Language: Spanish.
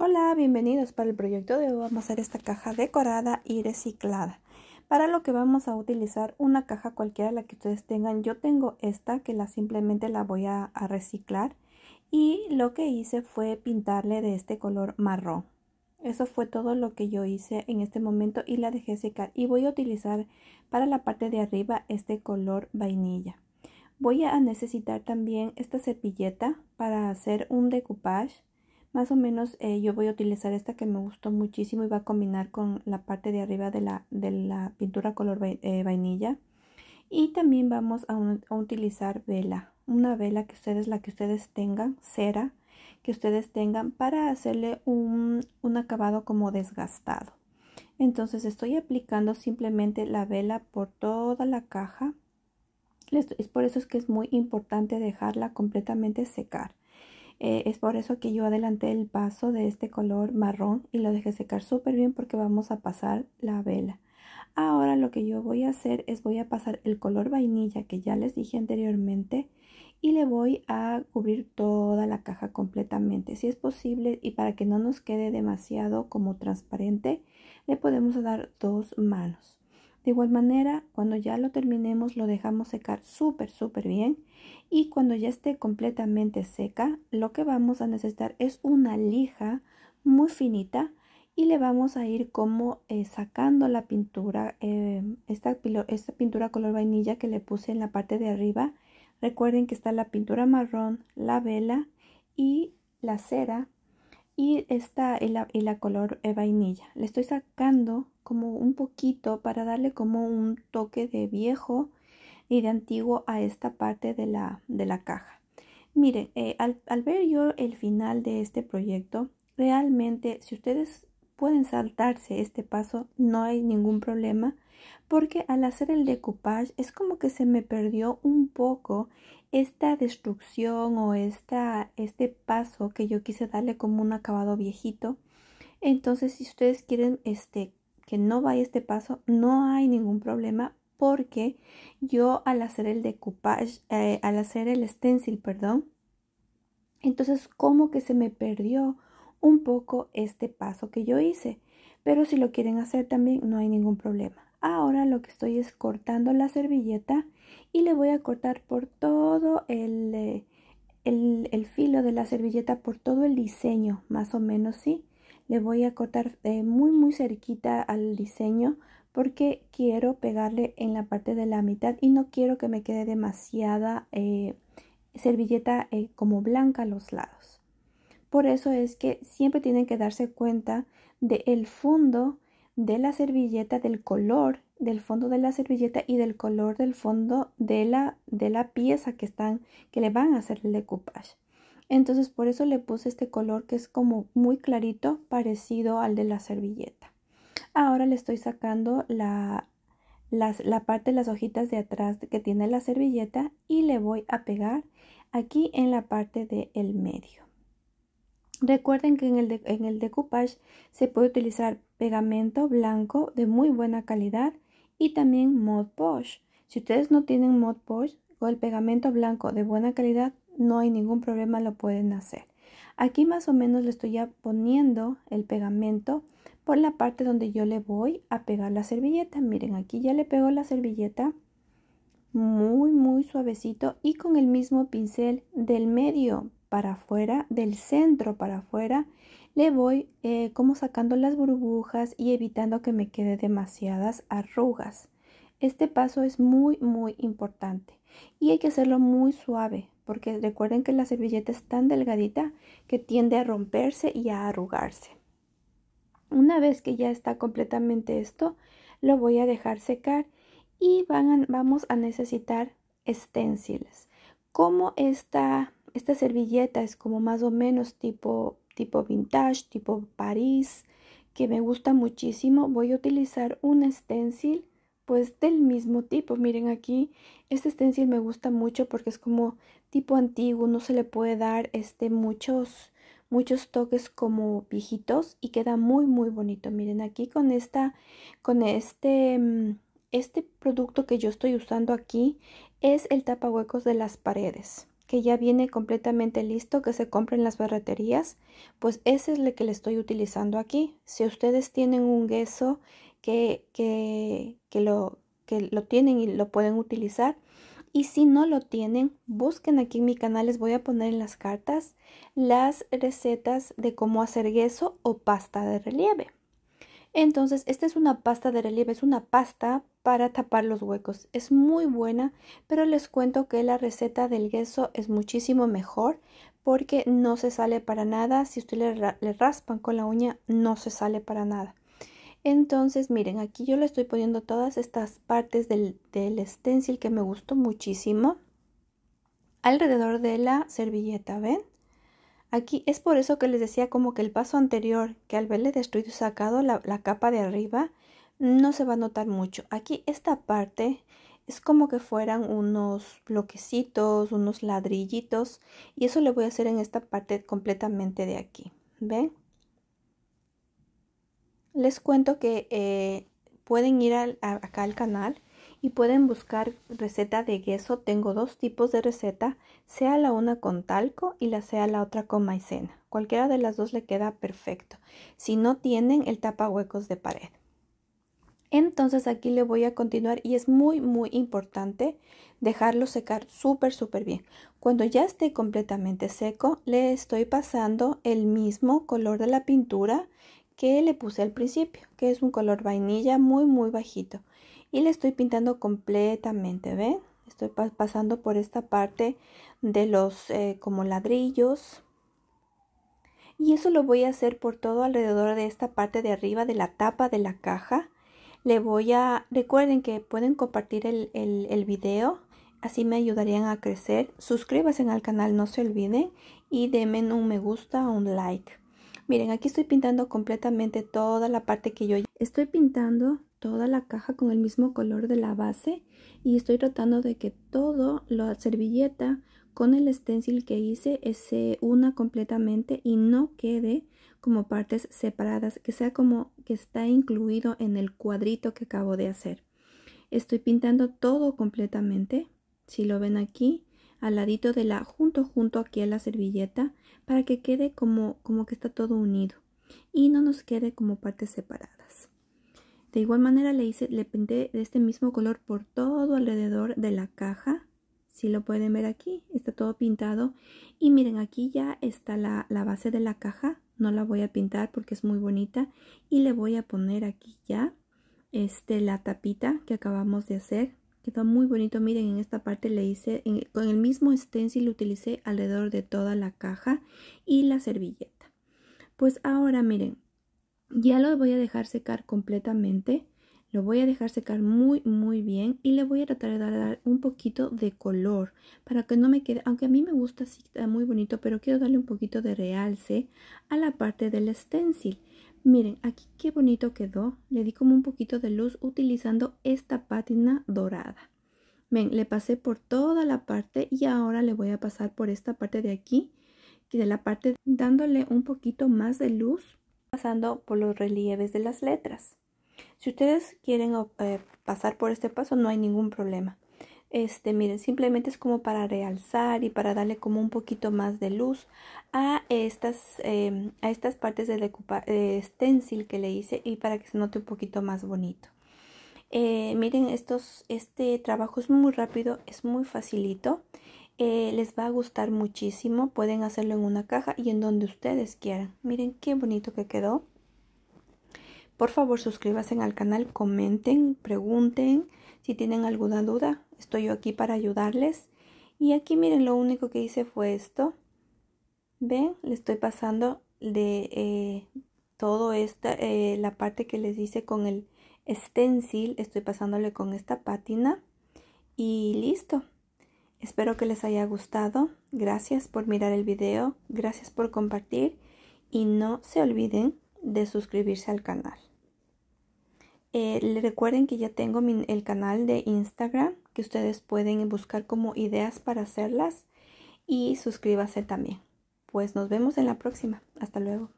Hola, bienvenidos para el proyecto de hoy. Vamos a hacer esta caja decorada y reciclada. Para lo que vamos a utilizar una caja cualquiera la que ustedes tengan. Yo tengo esta que la simplemente la voy a, a reciclar. Y lo que hice fue pintarle de este color marrón. Eso fue todo lo que yo hice en este momento y la dejé secar. Y voy a utilizar para la parte de arriba este color vainilla. Voy a necesitar también esta cepilleta para hacer un decoupage más o menos eh, yo voy a utilizar esta que me gustó muchísimo y va a combinar con la parte de arriba de la, pintura color eh, vainilla. Y también vamos a, utilizar vela, una vela que ustedes, la que ustedes tengan, cera que ustedes tengan para hacerle un, un acabado como desgastado. Entonces estoy aplicando simplemente la vela por toda la caja. Es por eso es que es muy importante dejarla completamente secar. Eh, es por eso que yo adelanté el paso de este color marrón y lo dejé secar súper bien porque vamos a pasar la vela. Ahora lo que yo voy a hacer es voy a pasar el color vainilla que ya les dije anteriormente y le voy a cubrir toda la caja completamente. Si es posible y para que no nos quede demasiado como transparente, le podemos dar dos manos. De igual manera, cuando ya lo terminemos, lo dejamos secar súper, súper bien. Y cuando ya esté completamente seca, lo que vamos a necesitar es una lija muy finita y le vamos a ir como eh, sacando la pintura, eh, esta, esta pintura color vainilla que le puse en la parte de arriba. Recuerden que está la pintura marrón, la vela y la cera y está la, la color eh, vainilla. Le estoy sacando como un poquito para darle como un toque de viejo y de antiguo a esta parte de la, de la caja. Miren, eh, al, al ver yo el final de este proyecto, realmente si ustedes pueden saltarse este paso, no hay ningún problema, porque al hacer el decoupage es como que se me perdió un poco esta destrucción o esta, este paso que yo quise darle como un acabado viejito. Entonces, si ustedes quieren este, que no va este paso, no hay ningún problema porque yo al hacer el decoupage, eh, al hacer el stencil, perdón, entonces como que se me perdió un poco este paso que yo hice. Pero si lo quieren hacer también no hay ningún problema. Ahora lo que estoy es cortando la servilleta y le voy a cortar por todo el, eh, el, el filo de la servilleta, por todo el diseño, más o menos, ¿sí? le voy a cortar eh, muy muy cerquita al diseño porque quiero pegarle en la parte de la mitad y no quiero que me quede demasiada eh, servilleta eh, como blanca a los lados. Por eso es que siempre tienen que darse cuenta del fondo de la servilleta, del color del fondo de la servilleta y del color del fondo de la, de la pieza que, están, que le van a hacer el decoupage. Entonces por eso le puse este color que es como muy clarito, parecido al de la servilleta. Ahora le estoy sacando la, parte de las hojitas de atrás que tiene la servilleta y le voy a pegar aquí en la parte del el medio. Recuerden que en el, en el decoupage se puede utilizar pegamento blanco de muy buena calidad y también Mod Posh. Si ustedes no tienen Mod Posh o el pegamento blanco de buena calidad, no hay ningún problema, lo pueden hacer. Aquí más o menos le estoy poniendo el pegamento por la parte donde yo le voy a pegar la servilleta. Miren, aquí ya le pego la servilleta muy, muy suavecito y con el mismo pincel del medio para afuera, del centro para afuera, le voy eh, como sacando las burbujas y evitando que me quede demasiadas arrugas. Este paso es muy, muy importante y hay que hacerlo muy suave porque recuerden que la servilleta es tan delgadita que tiende a romperse y a arrugarse. Una vez que ya está completamente esto, lo voy a dejar secar y van vamos a necesitar esténciles. Como esta, esta servilleta es como más o menos tipo, tipo vintage, tipo París, que me gusta muchísimo, voy a utilizar un esténcil pues del mismo tipo. Miren aquí, este stencil me gusta mucho porque es como tipo antiguo, no se le puede dar este, muchos, muchos toques como viejitos y queda muy muy bonito. Miren aquí con, esta, con este, mm, este producto que yo estoy usando aquí es el tapahuecos de las paredes que ya viene completamente listo, que se compra en las barreterías. pues ese es el que le estoy utilizando aquí. Si ustedes tienen un gueso que, lo, tienen y lo pueden utilizar. Y si no lo tienen, busquen aquí en mi canal, les voy a poner en las cartas las recetas de cómo hacer gueso o pasta de relieve. Entonces, esta es una pasta de relieve, es una pasta para tapar los huecos. Es muy buena, pero les cuento que la receta del gueso es muchísimo mejor porque no se sale para nada. Si usted le raspan con la uña, no se sale para nada. Entonces, miren, aquí yo le estoy poniendo todas estas partes del, stencil que me gustó muchísimo alrededor de la servilleta, ¿ven? Aquí es por eso que les decía como que el paso anterior, que al verle destruido y sacado la, la capa de arriba, no se va a notar mucho. Aquí esta parte es como que fueran unos bloquecitos, unos ladrillitos, y eso le voy a hacer en esta parte completamente de aquí, ¿ven? les cuento que eh, pueden ir acá al canal y pueden buscar receta de queso. Tengo dos tipos de receta, sea la una con talco y la sea la otra con maicena. Cualquiera de las dos le queda perfecto. Si no tienen el tapa huecos de pared. Entonces aquí le voy a continuar y es muy muy importante dejarlo secar súper súper bien. Cuando ya esté completamente seco le estoy pasando el mismo color de la pintura que le puse al principio, que es un color vainilla muy muy bajito. Y le estoy pintando completamente, ¿ven? Estoy pasando por esta parte de los eh, como ladrillos. Y eso lo voy a hacer por todo alrededor de esta parte de arriba de la tapa de la caja. Le voy a... Recuerden que pueden compartir el, el, video así me ayudarían a crecer. Suscríbanse al canal, no se olviden, y denme un me gusta, un like. Miren, aquí estoy pintando completamente toda la parte que yo... Estoy pintando toda la caja con el mismo color de la base y estoy tratando de que todo la servilleta con el stencil que hice se una completamente y no quede como partes separadas, que sea como que está incluido en el cuadrito que acabo de hacer. Estoy pintando todo completamente, si lo ven aquí, al ladito de la junto junto aquí a la servilleta para que quede como, como que está todo unido y no nos quede como partes separadas. De igual manera le hice, le pinté de este mismo color por todo alrededor de la caja. Si lo pueden ver aquí, está todo pintado. Y miren, aquí ya está la, la base de la caja. No la voy a pintar porque es muy bonita. Y le voy a poner aquí ya este, la tapita que acabamos de hacer Quedó muy bonito, miren, en esta parte le hice, con el mismo stencil lo utilicé alrededor de toda la caja y la servilleta. Pues ahora miren, ya lo voy a dejar secar completamente lo voy a dejar secar muy muy bien y le voy a tratar de dar un poquito de color para que no me quede, aunque a mí me gusta así muy bonito, pero quiero darle un poquito de realce a la parte del stencil. Miren, aquí qué bonito quedó. Le di como un poquito de luz utilizando esta pátina dorada. Ven, le pasé por toda la parte y ahora le voy a pasar por esta parte de aquí y de la parte dándole un poquito más de luz pasando por los relieves de las letras. Si ustedes quieren eh, pasar por este paso, no hay ningún problema. Este, miren, simplemente es como para realzar y para darle como un poquito más de luz a estas, em, a estas partes de, eh, stencil que le hice y para que se note un poquito más bonito. Eh, miren, estos, este trabajo es muy rápido, es muy facilito. les va a gustar muchísimo. Pueden hacerlo en una caja y en donde ustedes quieran. Miren qué bonito que quedó. Por favor, suscríbanse al canal, comenten, pregunten. Si tienen alguna duda, estoy yo aquí para ayudarles. Y aquí miren, lo único que hice fue esto. ¿Ven? Le estoy pasando de eh, todo esta, eh, la parte que les hice con el stencil. Estoy pasándole con esta pátina. Y listo. Espero que les haya gustado. Gracias por mirar el video. Gracias por compartir. Y no se olviden de suscribirse al canal. Eh, le recuerden que ya tengo el canal de Instagram que ustedes pueden buscar como ideas para hacerlas y suscríbase también. Pues nos vemos en la próxima. Hasta luego.